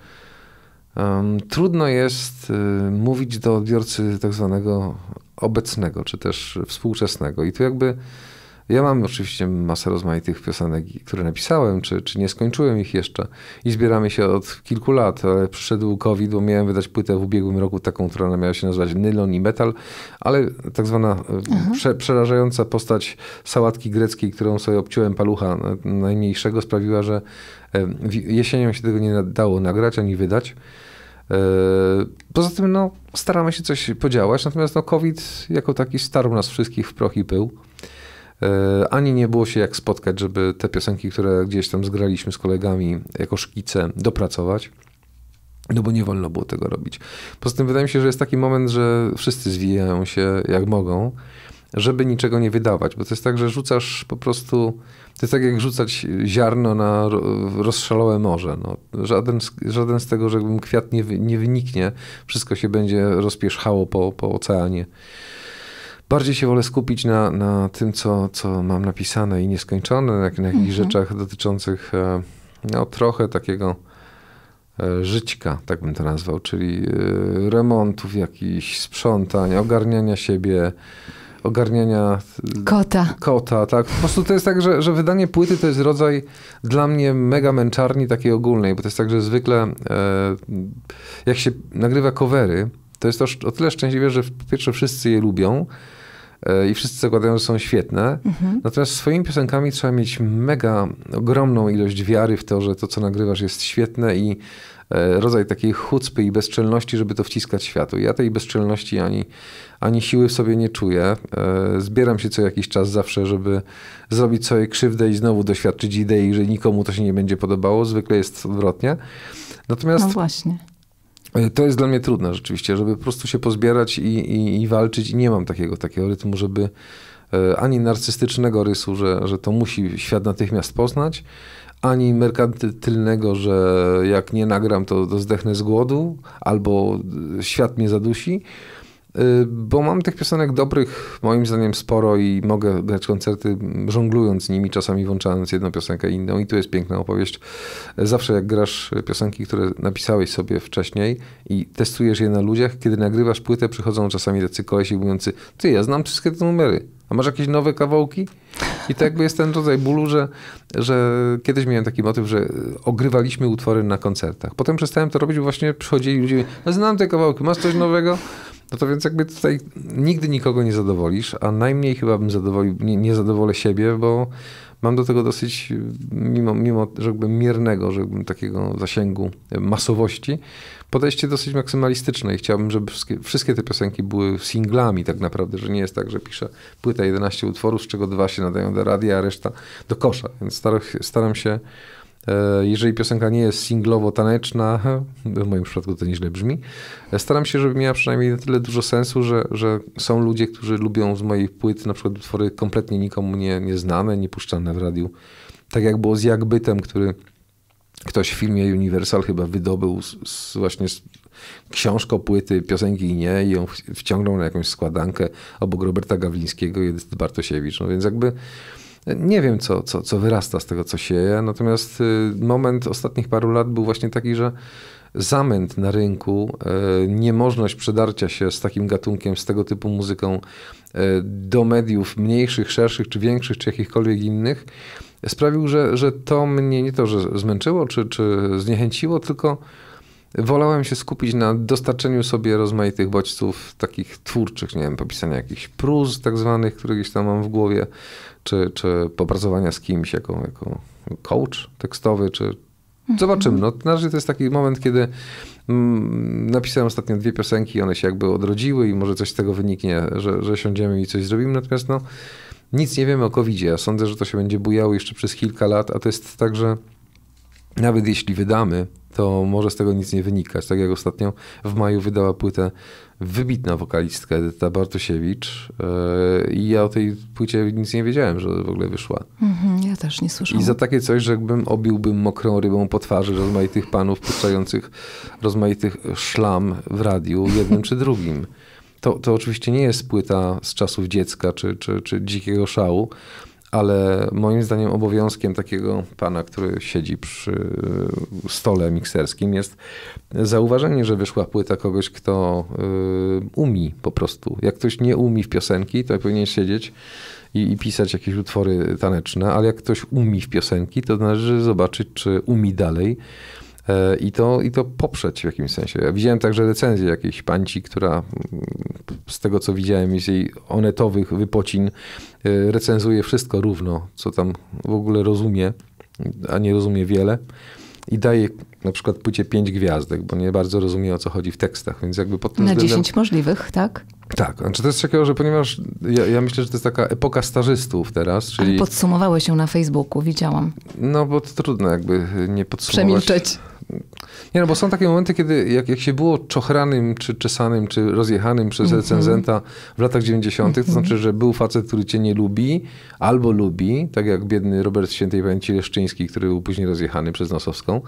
um, trudno jest um, mówić do odbiorcy tak zwanego obecnego, czy też współczesnego. I tu jakby ja mam oczywiście masę rozmaitych piosenek, które napisałem, czy, czy nie skończyłem ich jeszcze i zbieramy się od kilku lat, ale przyszedł COVID, bo miałem wydać płytę w ubiegłym roku, taką, która miała się nazywać Nylon i Metal, ale tak zwana e, mhm. prze, przerażająca postać sałatki greckiej, którą sobie obciąłem palucha najmniejszego, sprawiła, że e, jesienią się tego nie dało nagrać ani wydać. E, poza tym no, staramy się coś podziałać, natomiast no, COVID jako taki starł nas wszystkich w proch i pył. E, ani nie było się jak spotkać, żeby te piosenki, które gdzieś tam zgraliśmy z kolegami jako szkice, dopracować. No bo nie wolno było tego robić. Poza tym wydaje mi się, że jest taki moment, że wszyscy zwijają się jak mogą, żeby niczego nie wydawać, bo to jest tak, że rzucasz po prostu, to jest tak jak rzucać ziarno na rozszalałe morze. No, żaden, żaden z tego, żebym kwiat nie, nie wyniknie, wszystko się będzie rozpierzchało po, po oceanie bardziej się wolę skupić na, na tym, co, co mam napisane i nieskończone, na, na jakichś mhm. rzeczach dotyczących e, no, trochę takiego e, żyćka, tak bym to nazwał, czyli e, remontów jakichś, sprzątań, ogarniania siebie, ogarniania kota. kota tak. Po prostu to jest tak, że, że wydanie płyty to jest rodzaj dla mnie mega męczarni takiej ogólnej, bo to jest tak, że zwykle jak się nagrywa covery, to jest to o tyle szczęśliwe, że po pierwsze wszyscy je lubią, E, i wszyscy zakładają, że są świetne. Mhm. Natomiast swoimi piosenkami trzeba mieć mega ogromną ilość wiary w to, że to, co nagrywasz, jest świetne i e, rodzaj takiej chucpy i bezczelności, żeby to wciskać światu. Ja tej bezczelności ani, ani siły w sobie nie czuję. E, zbieram się co jakiś czas zawsze, żeby zrobić sobie krzywdę i znowu doświadczyć idei, że nikomu to się nie będzie podobało. Zwykle jest odwrotnie. Natomiast no właśnie. E, to jest dla mnie trudne rzeczywiście, żeby po prostu się pozbierać i, i, i walczyć i nie mam takiego, takiego rytmu, żeby e, ani narcystycznego rysu, że, że to musi świat natychmiast poznać, ani merkantylnego, że jak nie nagram, to, to zdechnę z głodu, albo e, świat mnie zadusi, Y, bo mam tych piosenek dobrych, moim zdaniem, sporo i mogę grać koncerty żonglując nimi, czasami włączając jedną piosenkę inną. I tu jest piękna opowieść. Zawsze jak grasz piosenki, które napisałeś sobie wcześniej i testujesz je na ludziach, kiedy nagrywasz płytę, przychodzą czasami tacy kolesi mówiący, ty, ja znam wszystkie te numery, a masz jakieś nowe kawałki? I to jakby jest ten rodzaj bólu, że, że kiedyś miałem taki motyw, że ogrywaliśmy utwory na koncertach. Potem przestałem to robić, bo właśnie przychodzili ludzie, no znam te kawałki, masz coś nowego? No to więc jakby tutaj nigdy nikogo nie zadowolisz, a najmniej chyba bym zadowolił, nie, nie zadowolę siebie, bo mam do tego dosyć, mimo, mimo że jakby miernego, że takiego zasięgu masowości, podejście dosyć maksymalistyczne i chciałbym, żeby wszystkie, wszystkie, te piosenki były singlami tak naprawdę, że nie jest tak, że piszę płyta 11 utworów, z czego dwa się nadają do radia, a reszta do kosza. Więc staram, staram się e, jeżeli piosenka nie jest singlowo-taneczna, [LAUGHS] w moim przypadku to nieźle brzmi, e, staram się, żeby miała przynajmniej na tyle dużo sensu, że, że są ludzie, którzy lubią z moich płyt na przykład utwory kompletnie nikomu nie, nieznane, niepuszczane w radiu. Tak jak było z Jakbytem, który ktoś w filmie Universal chyba wydobył z, z właśnie z książko, płyty, piosenki i nie i ją wciągnął na jakąś składankę obok Roberta Gawlińskiego i Edyty Bartosiewicz. No więc jakby nie wiem, co, co, co wyrasta z tego, co sieje. Natomiast y, moment ostatnich paru lat był właśnie taki, że zamęt na rynku, y, niemożność przedarcia się z takim gatunkiem, z tego typu muzyką y, do mediów mniejszych, szerszych czy większych, czy jakichkolwiek innych, sprawił, że, że to mnie nie to, że zmęczyło czy, czy zniechęciło, tylko wolałem się skupić na dostarczeniu sobie rozmaitych bodźców takich twórczych, nie wiem, popisania jakichś pruz tak zwanych, które gdzieś tam mam w głowie, czy, czy popracowania z kimś jako, jako coach tekstowy, czy mhm. zobaczymy. No, na razie to jest taki moment, kiedy mm, napisałem ostatnio dwie piosenki, one się jakby odrodziły i może coś z tego wyniknie, że, że siądziemy i coś zrobimy, natomiast no nic nie wiemy o COVID-zie. Ja sądzę, że to się będzie bujało jeszcze przez kilka lat, a to jest tak, że nawet jeśli wydamy, to może z tego nic nie wynikać. Tak jak ostatnio w maju wydała płytę wybitna wokalistka Edyta Bartosiewicz e, i ja o tej płycie nic nie wiedziałem, że w ogóle wyszła. Mhm, ja też nie słyszałem. I za takie coś, że jakbym obiłbym mokrą rybą po twarzy rozmaitych panów puszczających rozmaitych szlam w radiu, jednym czy drugim. To, to oczywiście nie jest płyta z czasów dziecka czy, czy, czy dzikiego szału, ale moim zdaniem obowiązkiem takiego pana, który siedzi przy stole mikserskim, jest zauważenie, że wyszła płyta kogoś, kto y, umi po prostu. Jak ktoś nie umi w piosenki, to powinien siedzieć i, i pisać jakieś utwory taneczne, ale jak ktoś umi w piosenki, to należy zobaczyć, czy umi dalej i to, i to poprzeć w jakimś sensie. Ja widziałem także recenzję jakiejś panci, która z tego co widziałem z jej onetowych wypocin e, recenzuje wszystko równo, co tam w ogóle rozumie, a nie rozumie wiele i daje na przykład płycie pięć gwiazdek, bo nie bardzo rozumie o co chodzi w tekstach, więc jakby pod tym Na dziesięć możliwych, tak? Tak, znaczy to jest takiego, że ponieważ ja, ja, myślę, że to jest taka epoka stażystów teraz, czyli... Ale podsumowały się na Facebooku, widziałam. No bo to trudno jakby nie podsumować. Przemilczeć. Nie no, bo są takie momenty, kiedy jak, jak się było czochranym, czy czesanym, czy rozjechanym przez mm -hmm. recenzenta w latach 90., to mhm. znaczy, że był facet, który cię nie lubi, albo lubi, tak jak biedny Robert Świętej Pamięci Leszczyński, który był później rozjechany przez Nosowską,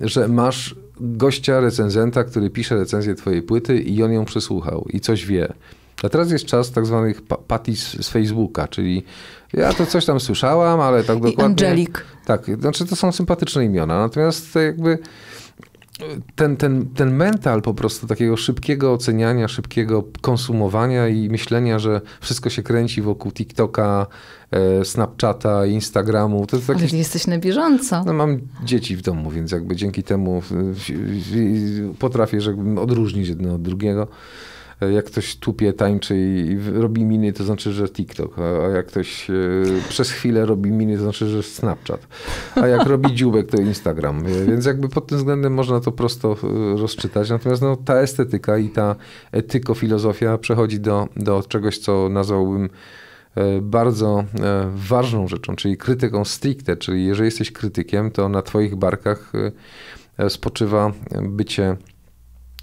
że masz gościa, recenzenta, który pisze recenzję twojej płyty i on ją przesłuchał i coś wie. A teraz jest czas tak zwanych patis z Facebooka, czyli ja to coś tam słyszałam, ale tak dokładnie. I Angelik. Tak, znaczy to są sympatyczne imiona, natomiast jakby ten, ten, ten mental po prostu takiego szybkiego oceniania, szybkiego konsumowania i myślenia, że wszystko się kręci wokół TikToka, e, Snapchata, Instagramu. To, jest to Ale jesteś na bieżąco. No, mam dzieci w domu, więc jakby dzięki temu potrafię że odróżnić jedno od drugiego. E, jak ktoś tupie, tańczy i robi miny, to znaczy, że TikTok, a jak ktoś e, przez chwilę robi miny, to znaczy, że Snapchat, a jak robi dziubek, to Instagram. E, więc jakby pod tym względem można to prosto rozczytać. Natomiast no, ta estetyka i ta etykofilozofia przechodzi do, do czegoś, co nazwałbym bardzo ważną rzeczą, czyli krytyką stricte, czyli jeżeli jesteś krytykiem, to na twoich barkach spoczywa bycie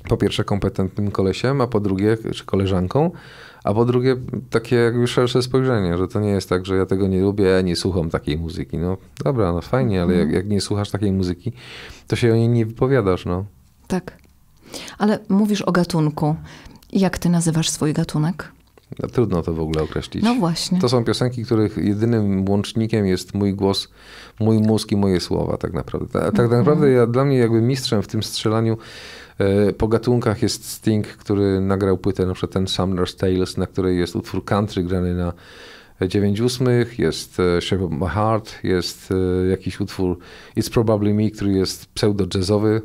po pierwsze kompetentnym kolesiem, a po drugie, czy koleżanką, a po drugie takie jakby szersze spojrzenie, że to nie jest tak, że ja tego nie lubię, nie słucham takiej muzyki. No dobra, no fajnie, ale jak, mhm. jak nie słuchasz takiej muzyki, to się o niej nie wypowiadasz, no. Tak. Ale mówisz o gatunku. Jak ty nazywasz swój gatunek? No, trudno to w ogóle określić. No właśnie. To są piosenki, których jedynym łącznikiem jest mój głos, mój mózg i moje słowa tak naprawdę. Tak, tak naprawdę ja, dla mnie jakby mistrzem w tym strzelaniu E, po gatunkach jest Sting, który nagrał płytę, na przykład ten Summer's Tales, na której jest utwór country grany na 9 ósmych, jest e, Shape of My Heart, jest e, jakiś utwór It's Probably Me, który jest pseudo-jazzowy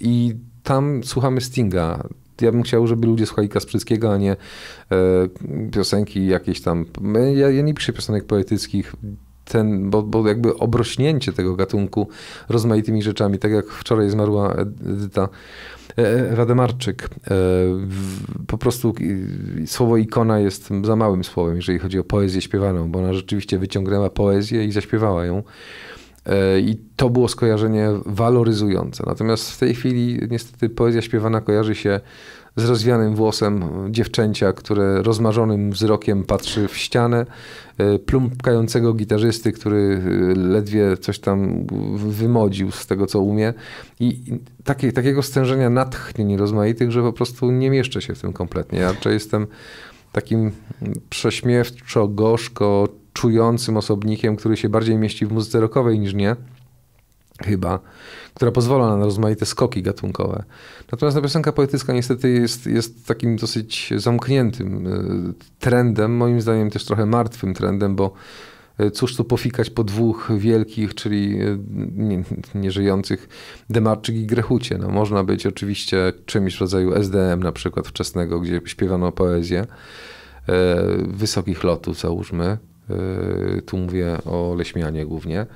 i tam słuchamy Stinga. Ja bym chciał, żeby ludzie słuchali Kasprzyckiego, a nie piosenki jakieś tam. Ja, ja nie piszę piosenek poetyckich ten, bo, bo jakby obrośnięcie tego gatunku rozmaitymi rzeczami, tak jak wczoraj zmarła Edyta e, Rademarczyk. E, po prostu słowo ikona jest za małym słowem, jeżeli chodzi o poezję śpiewaną, bo ona rzeczywiście wyciągnęła poezję i zaśpiewała ją. E, I to było skojarzenie waloryzujące. Natomiast w tej chwili niestety poezja śpiewana kojarzy się z rozwianym włosem dziewczęcia, które rozmarzonym wzrokiem patrzy w ścianę, e, plumpkającego gitarzysty, który e, ledwie coś tam wymodził z tego, co umie i takie, takiego stężenia natchnień rozmaitych, że po prostu nie mieszczę się w tym kompletnie. Ja raczej jestem takim prześmiewczo, gorzko czującym osobnikiem, który się bardziej mieści w muzyce rockowej niż nie chyba, która pozwala na rozmaite skoki gatunkowe. Natomiast ta piosenka poetycka niestety jest, jest takim dosyć zamkniętym e, trendem, moim zdaniem też trochę martwym trendem, bo e, cóż tu pofikać po dwóch wielkich, czyli e, nieżyjących nie Demarczyk i Grechucie. No, można być oczywiście czymś w rodzaju SDM na przykład wczesnego, gdzie śpiewano poezję, wysokich lotów załóżmy, Y, tu mówię o Leśmianie głównie.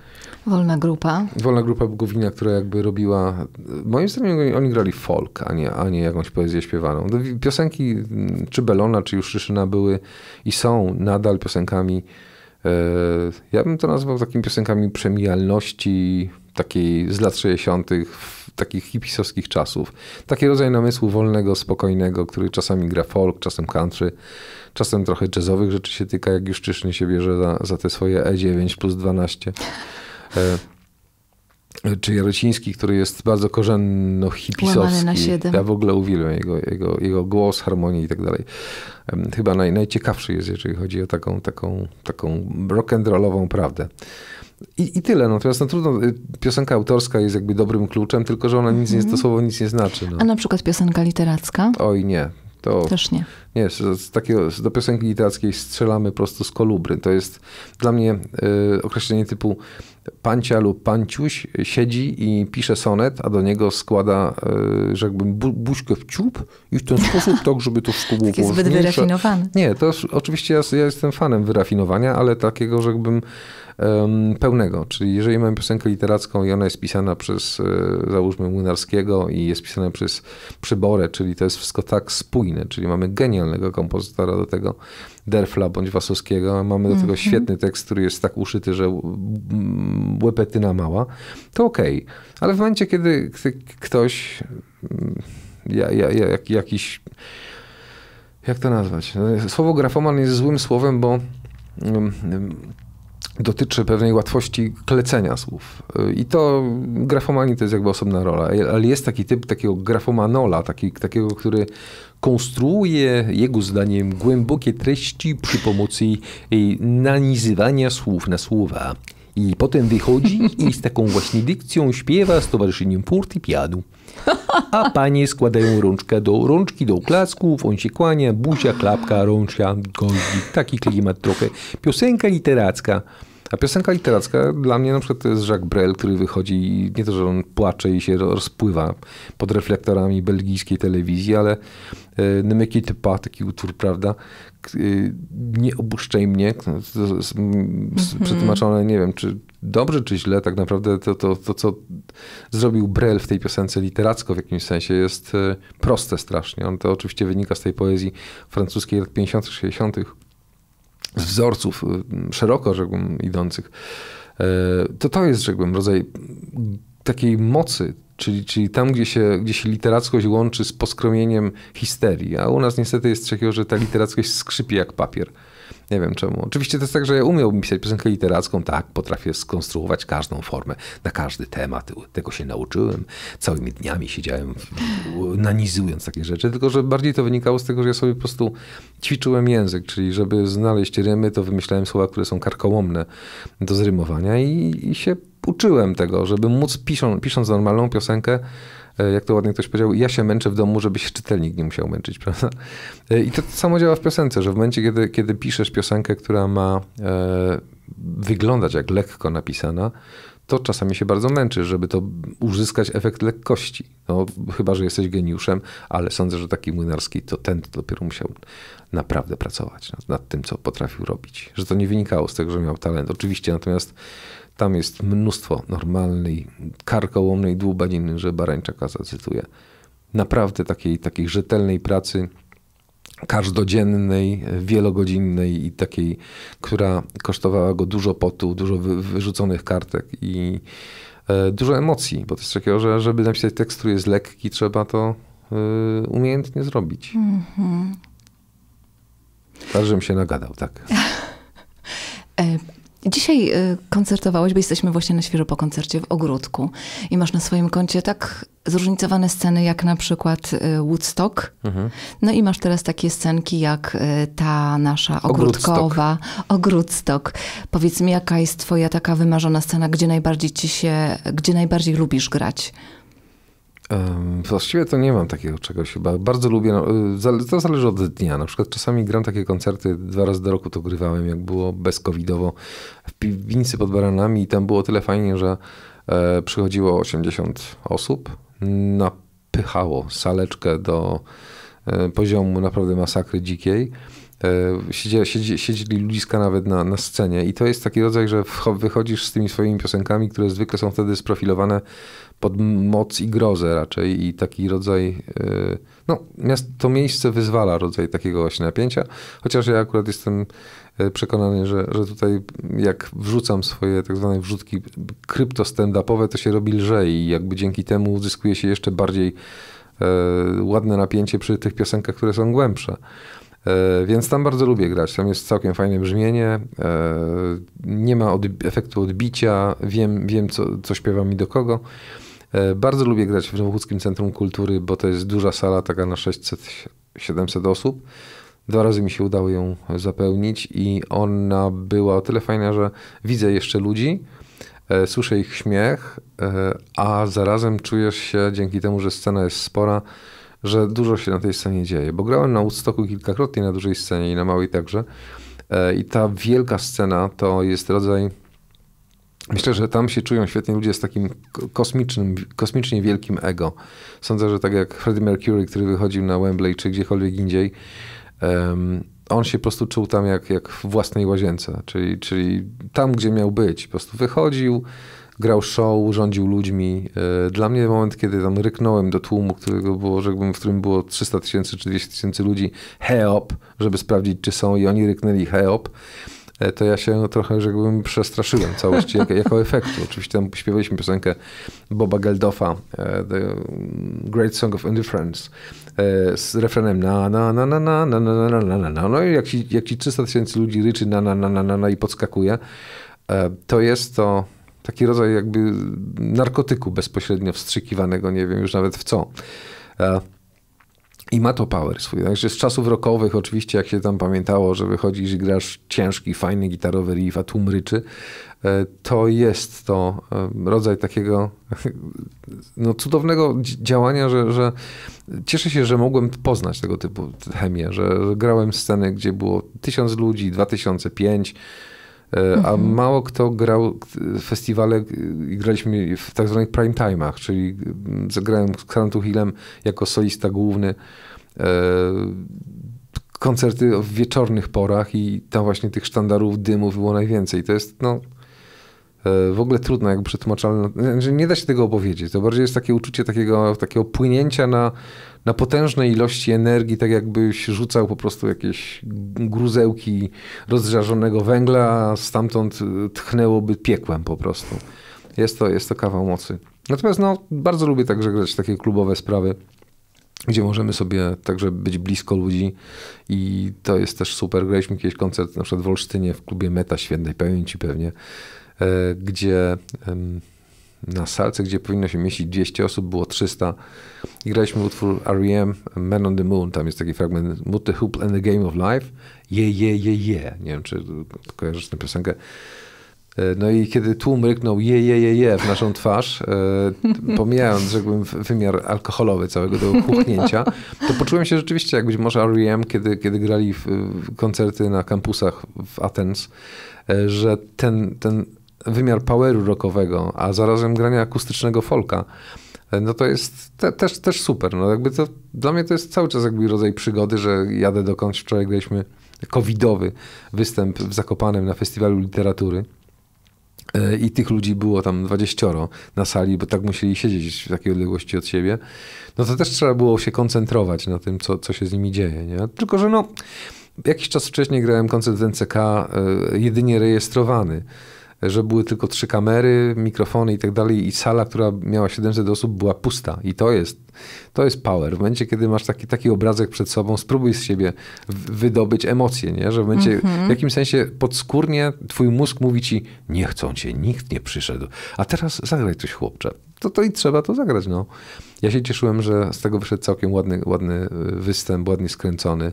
Wolna grupa. Wolna grupa Bugowina, która jakby robiła. Moim zdaniem oni grali folk, a nie, a nie jakąś poezję śpiewaną. No, piosenki mm, czy Belona, czy już Juszczyszyna były i są nadal piosenkami. E, ja bym to nazwał takimi piosenkami przemijalności, takiej z lat 60., takich hipisowskich czasów. Taki rodzaj namysłu wolnego, spokojnego, który czasami gra folk, czasem country. Czasem trochę jazzowych rzeczy się tyka, jak już Juszczyszyn się bierze za, za te swoje E9 plus 12. E, czy Jarociński, który jest bardzo korzenno hipisowski. Ja w ogóle uwielbiam jego, jego, jego głos, harmonię i tak dalej. Chyba naj, najciekawszy jest, jeżeli chodzi o taką, taką, taką rock'n'rollową prawdę. I, I tyle. No. no, trudno, y, piosenka autorska jest jakby dobrym kluczem, tylko że ona nic mm -hmm. nie, to mhm. słowo nic nie znaczy. No. A na przykład piosenka literacka? Oj nie, to Też nie. Nie, z, takiego, do piosenki literackiej strzelamy prosto z kolubry. To jest dla mnie y, określenie typu pancia lub panciuś siedzi i pisze sonet, a do niego składa, y, że jakby bu buźkę w ciup i w ten sposób [LAUGHS] tak, żeby to wszystko tak było Jest zbyt wyrafinowany. Nie, to oczywiście ja, ja, jestem fanem wyrafinowania, ale takiego, że jakbym pełnego. Czyli jeżeli mamy piosenkę literacką i ona jest pisana przez, e, załóżmy, Młynarskiego i jest pisana przez Przyborę, czyli to jest wszystko tak spójne, czyli mamy genialnego kompozytora do tego, Derfla bądź Wasowskiego, mamy do tego mhm. świetny tekst, który jest tak uszyty, że łepetyna mała, to okej. Okay. Ale w momencie, kiedy ktoś, mm, ja, ja, ja, jakiś, jak to nazwać? No, słowo grafoman jest złym słowem, bo mm, dotyczy pewnej łatwości klecenia słów. Y, I to grafomani to jest jakby osobna rola, ale jest taki typ takiego grafomanola, taki, takiego, który konstruuje jego zdaniem głębokie treści przy pomocy y, nanizywania słów na słowa. I potem wychodzi i z taką właśnie dykcją śpiewa z towarzyszeniem fortepianu. A panie składają rączkę do rączki, do klasków, on się kłania, buzia, klapka, rączka, goździk. Taki klimat trochę. Piosenka literacka. A piosenka literacka dla mnie na przykład to jest Jacques Brel, który wychodzi i nie to, że on płacze i się rozpływa pod reflektorami belgijskiej telewizji, ale e, Ne me taki utwór, prawda, nie obuszczaj mnie, mhm. przetłumaczone, nie wiem, czy dobrze, czy źle, tak naprawdę to, to, to co zrobił Brel w tej piosence literacko w jakimś sensie jest e, proste strasznie. On to oczywiście wynika z tej poezji francuskiej lat 50 60 z wzorców e, szeroko, rzekłbym, idących. E, to to jest, rzekłbym, rodzaj takiej mocy, czyli, czyli tam, gdzie się, gdzie się literackość łączy z poskromieniem histerii. A u nas niestety jest takiego, że ta literackość skrzypi jak papier. Nie wiem czemu. Oczywiście to jest tak, że ja umiałbym pisać piosenkę literacką, tak, potrafię skonstruować każdą formę, na każdy temat. Tego się nauczyłem. Całymi dniami siedziałem, nanizując takie rzeczy, tylko że bardziej to wynikało z tego, że ja sobie po prostu ćwiczyłem język, czyli żeby znaleźć rymy, to wymyślałem słowa, które są karkołomne do zrymowania i, i się uczyłem tego, żeby móc piszą, pisząc normalną piosenkę, e, jak to ładnie ktoś powiedział, ja się męczę w domu, żeby się czytelnik nie musiał męczyć, [LAUGHS] prawda? E, I to, to samo działa w piosence, że w momencie, kiedy, kiedy piszesz piosenkę, która ma e, wyglądać jak lekko napisana, to czasami się bardzo męczy, żeby to uzyskać efekt lekkości. No, chyba, że jesteś geniuszem, ale sądzę, że taki młynarski to ten to dopiero musiał naprawdę pracować nad, nad, tym, co potrafił robić. Że to nie wynikało z tego, że miał talent. Oczywiście, natomiast tam jest mnóstwo normalnej, karkołomnej dłubaniny, że Barańczaka zacytuję. Naprawdę takiej, takiej rzetelnej pracy, każdodziennej, wielogodzinnej i takiej, która kosztowała go dużo potu, dużo wyrzuconych kartek i e, dużo emocji, bo to jest takiego, że żeby napisać tekst, który jest lekki, trzeba to e, umiejętnie zrobić. Mm-hmm. Każdym się nagadał, tak. [LAUGHS] E, Dzisiaj y, koncertowałeś, bo jesteśmy właśnie na świeżo po koncercie w Ogródku i masz na swoim koncie tak zróżnicowane sceny jak na przykład y, Woodstock. Mhm. No i masz teraz takie scenki jak y, ta nasza ogródkowa, Ogródstock. Ogródstock. Powiedz mi, jaka jest twoja taka wymarzona scena, gdzie najbardziej ci się, gdzie najbardziej lubisz grać? Właściwie to nie mam takiego czegoś chyba. Bardzo lubię, no, y, to zależy od dnia. Na przykład czasami gram takie koncerty, dwa razy do roku to grywałem, jak było bezcovidowo w piwnicy pod Baranami i tam było tyle fajnie, że e, przychodziło 80 osób, napychało saleczkę do e, poziomu naprawdę masakry dzikiej E, siedzieli siedzi, siedzi ludziska nawet na, na scenie i to jest taki rodzaj, że wychodzisz z tymi swoimi piosenkami, które zwykle są wtedy sprofilowane pod moc i grozę raczej i taki rodzaj, e, no to miejsce wyzwala rodzaj takiego właśnie napięcia, chociaż ja akurat jestem e, przekonany, że, że tutaj jak wrzucam swoje tak zwane wrzutki krypto stand-upowe, to się robi lżej i jakby dzięki temu uzyskuje się jeszcze bardziej ładne napięcie przy tych piosenkach, które są głębsze. E, więc tam bardzo lubię grać. Tam jest całkiem fajne brzmienie. E, nie ma efektu odbicia. Wiem, wiem co, co śpiewam i do kogo. E, bardzo lubię grać w Nowochódzkim Centrum Kultury, bo to jest duża sala, taka na 600-700 osób. Dwa razy mi się udało ją zapełnić i ona była o tyle fajna, że widzę jeszcze ludzi, słyszę ich śmiech, a zarazem czujesz się dzięki temu, że scena jest spora, że dużo się na tej scenie dzieje, bo grałem na Woodstocku kilkakrotnie na dużej scenie i na małej także e, i ta wielka scena to jest rodzaj Myślę, że tam się czują świetnie ludzie z takim kosmicznym, kosmicznie wielkim ego. Sądzę, że tak jak Freddie Mercury, który wychodził na Wembley czy gdziekolwiek indziej, um, on się po prostu czuł tam jak, jak w własnej łazience, czyli, czyli tam, gdzie miał być. Po prostu wychodził, grał show, rządził ludźmi. Dla mnie moment, kiedy tam ryknąłem do tłumu, którego było, rzekłbym, w którym było 300 tysięcy czy 200 tysięcy ludzi, heop, żeby sprawdzić, czy są i oni ryknęli heop, to ja się trochę, żebym przestraszyłem całości jako, jako efektu. Oczywiście tam śpiewaliśmy piosenkę Boba Geldofa, The Great Song of Indifference, z refrenem na na na na na na na na na na na no i jak ci, jak ci 300 tysięcy ludzi ryczy na na na na na i podskakuje, to jest to Taki rodzaj jakby narkotyku bezpośrednio wstrzykiwanego, nie wiem już nawet w co. E, I ma to power swój. Także z czasów rokowych oczywiście, jak się tam pamiętało, że wychodzisz i grasz ciężki, fajny gitarowy riff, a tłum ryczy, e, to jest to e, rodzaj takiego [LAUGHS] no, cudownego działania, że, że cieszę się, że mogłem poznać tego typu chemię, że grałem sceny, gdzie było tysiąc ludzi, dwa tysiące, pięć, E, mhm. A mało kto grał festiwale graliśmy w tak zwanych prime time'ach, czyli zagrałem mm, z Krantu Hillem jako solista główny e, koncerty w wieczornych porach i tam właśnie tych sztandarów dymu było najwięcej. To jest no, e, w ogóle trudno, jakby przetłumaczalne. Znaczy nie da się tego opowiedzieć. To bardziej jest takie uczucie takiego, takiego płynięcia na, na potężnej ilości energii, tak jakbyś rzucał po prostu jakieś gruzełki rozżarzonego węgla, stamtąd y, tchnęłoby piekłem po prostu. Jest to, jest to kawał mocy. Natomiast no, bardzo lubię także grać takie klubowe sprawy, gdzie możemy sobie także być blisko ludzi i to jest też super. Graliśmy kiedyś koncert na przykład w Olsztynie w klubie Meta Świętej Pamięci pewnie, e, gdzie na salce, gdzie powinno się mieścić 200 osób, było 300. I graliśmy utwór R.E.M. Man on the Moon, tam jest taki fragment Mut the Hoop and the Game of Life. Je, je, je, je. Nie wiem, czy kojarzysz tę piosenkę. E, no i kiedy tłum ryknął je, je, je, je w naszą twarz, e, pomijając, rzekłbym, wymiar alkoholowy całego tego kuchnięcia, to poczułem się rzeczywiście jak być może R.E.M., kiedy, kiedy grali w koncerty na kampusach w Athens, e, że ten, ten wymiar poweru rockowego, a zarazem grania akustycznego folka, e, no to jest te, też, też super. No jakby to, dla mnie to jest cały czas jakby rodzaj przygody, że jadę dokądś. Wczoraj graliśmy covidowy występ w Zakopanem na Festiwalu Literatury. E, I tych ludzi było tam 20 na sali, bo tak musieli siedzieć w takiej odległości od siebie. No to też trzeba było się koncentrować na tym, co, co się z nimi dzieje. Nie? Tylko, że no, jakiś czas wcześniej grałem koncert NCK, e, jedynie rejestrowany że były tylko trzy kamery, mikrofony i tak dalej i sala, która miała 700 osób była pusta i to jest, to jest power. W momencie, kiedy masz taki, taki obrazek przed sobą, spróbuj z siebie wydobyć emocje, nie? że w, momencie, mm -hmm. w jakimś sensie podskórnie twój mózg mówi ci, nie chcą cię, nikt nie przyszedł, a teraz zagraj coś chłopcze. To, to i trzeba to zagrać, no. Ja się cieszyłem, że z tego wyszedł całkiem ładny, ładny y, występ, ładnie skręcony.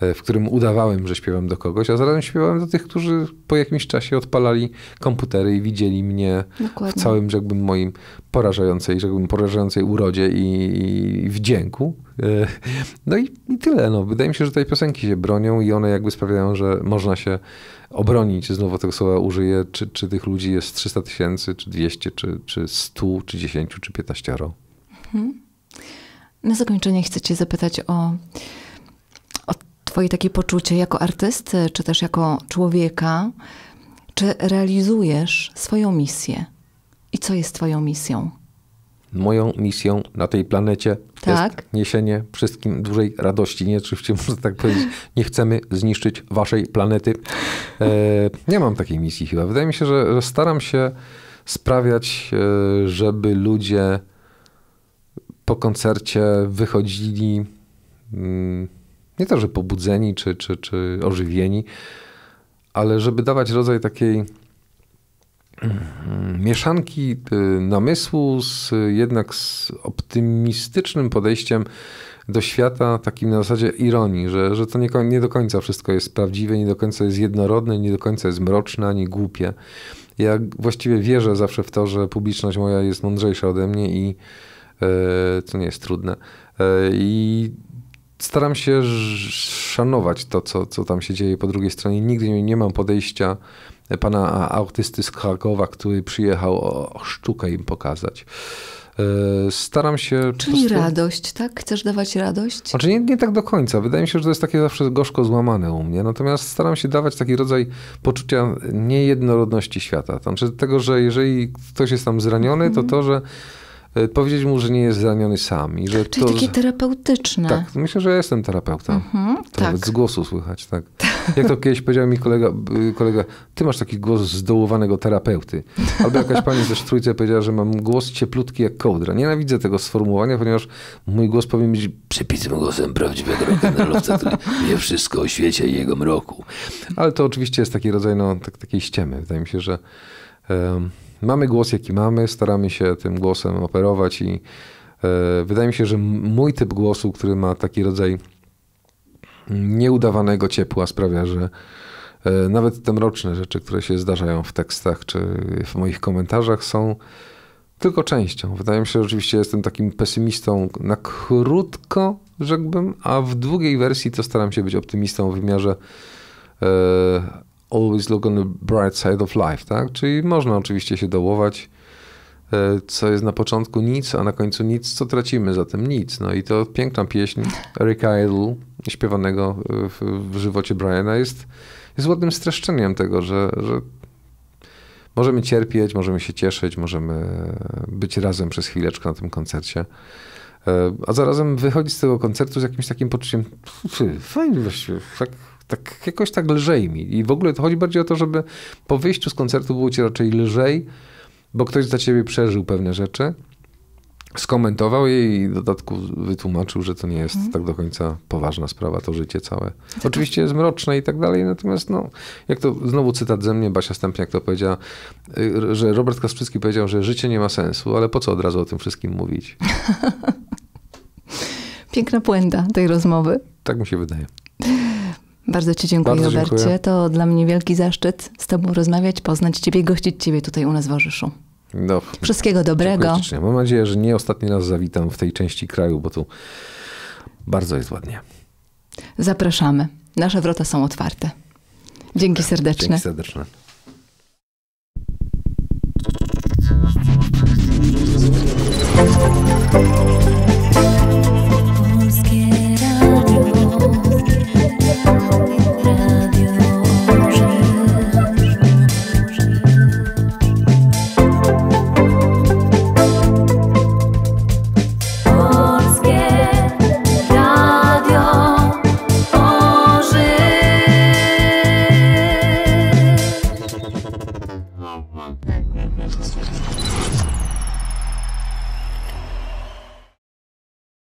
E, w którym udawałem, że śpiewam do kogoś, a zarazem śpiewałem do tych, którzy po jakimś czasie odpalali komputery i widzieli mnie Dokładnie. w całym, jakbym moim porażającej, jakbym porażającej urodzie i, i wdzięku. E, no i, i, tyle. No. Wydaje mi się, że te piosenki się bronią i one jakby sprawiają, że można się obronić. Znowu tego słowa użyję, czy, czy tych ludzi jest 300 tysięcy, czy 200, czy, czy 100, czy 10, czy 15. Mhm. Na zakończenie chcę cię zapytać o Twoje takie poczucie jako artysty, czy też jako człowieka? Czy realizujesz swoją misję? I co jest Twoją misją? Moją misją na tej planecie tak? jest niesienie wszystkim dużej radości. Nie czy można tak powiedzieć. Nie chcemy zniszczyć waszej planety. E, nie mam takiej misji chyba. Wydaje mi się, że, że staram się sprawiać, e, żeby ludzie po koncercie wychodzili mm, nie to, że pobudzeni czy, czy, czy ożywieni, ale żeby dawać rodzaj takiej mm, mieszanki y, namysłu z jednak z optymistycznym podejściem do świata, takim na zasadzie ironii, że, że to nie, nie do końca wszystko jest prawdziwe, nie do końca jest jednorodne, nie do końca jest mroczne ani głupie. Ja właściwie wierzę zawsze w to, że publiczność moja jest mądrzejsza ode mnie i co e, nie jest trudne. E, I staram się szanować to, co, co tam się dzieje po drugiej stronie. Nigdy nie, nie mam podejścia pana autysty z Krakowa, który przyjechał o, sztukę im pokazać. E, staram się. Czyli prostu... radość, tak? Chcesz dawać radość? Znaczy nie, nie tak do końca. Wydaje mi się, że to jest takie zawsze gorzko złamane u mnie. Natomiast staram się dawać taki rodzaj poczucia niejednorodności świata. Znaczy tego, że jeżeli ktoś jest tam zraniony, to mhm. to, że E, powiedzieć mu, że nie jest zraniony sam. I że Czyli to, takie terapeutyczne. Tak, myślę, że ja jestem terapeutą. Mhm, to tak. nawet z głosu słychać. Tak. Jak to kiedyś powiedział mi kolega, kolega, ty masz taki głos zdołowanego terapeuty. Albo jakaś pani ze Trójce powiedziała, że mam głos cieplutki jak kołdra. Nienawidzę tego sformułowania, ponieważ mój głos powinien być przepitym głosem prawdziwego rock'n'rollowca, który wie wszystko o świecie i jego mroku. Ale to oczywiście jest taki rodzaj no, tak, takiej ściemy. Wydaje mi się, że... Um, mamy głos, jaki mamy, staramy się tym głosem operować i e, wydaje mi się, że mój typ głosu, który ma taki rodzaj nieudawanego ciepła, sprawia, że e, nawet te mroczne rzeczy, które się zdarzają w tekstach czy w moich komentarzach, są tylko częścią. Wydaje mi się, że oczywiście jestem takim pesymistą na krótko, rzekłbym, a w długiej wersji to staram się być optymistą w wymiarze e, always look on the bright side of life, tak? Czyli można oczywiście się dołować, e, co jest na początku nic, a na końcu nic, co tracimy za tym nic. No i to piękna pieśń Erika Idle, śpiewanego e, w, w żywocie Briana, jest, jest ładnym streszczeniem tego, że, że możemy cierpieć, możemy się cieszyć, możemy być razem przez chwileczkę na tym koncercie. E, a zarazem wychodzić z tego koncertu z jakimś takim poczuciem, fajnie właściwie, tak tak jakoś tak lżej mi. I w ogóle to chodzi bardziej o to, żeby po wyjściu z koncertu było ci raczej lżej, bo ktoś za ciebie przeżył pewne rzeczy, skomentował je i w dodatku wytłumaczył, że to nie jest mm. tak do końca poważna sprawa, to życie całe. To Oczywiście jest mroczne i tak dalej, natomiast no, jak to, znowu cytat ze mnie, Basia Stępniak to powiedziała, y, że Robert Kasprzycki powiedział, że życie nie ma sensu, ale po co od razu o tym wszystkim mówić? [LAUGHS] Piękna puenta tej rozmowy. Tak mi się wydaje. Bardzo Ci dziękuję, Bardzo dziękuję. To dla mnie wielki zaszczyt z Tobą rozmawiać, poznać Ciebie, gościć Ciebie tutaj u nas w Orzeszu. No, Wszystkiego dobrego. Mam nadzieję, że nie ostatni raz zawitam w tej części kraju, bo tu bardzo jest ładnie. Zapraszamy. Nasze wrota są otwarte. Dzięki serdeczne. Tak, dzięki serdeczne.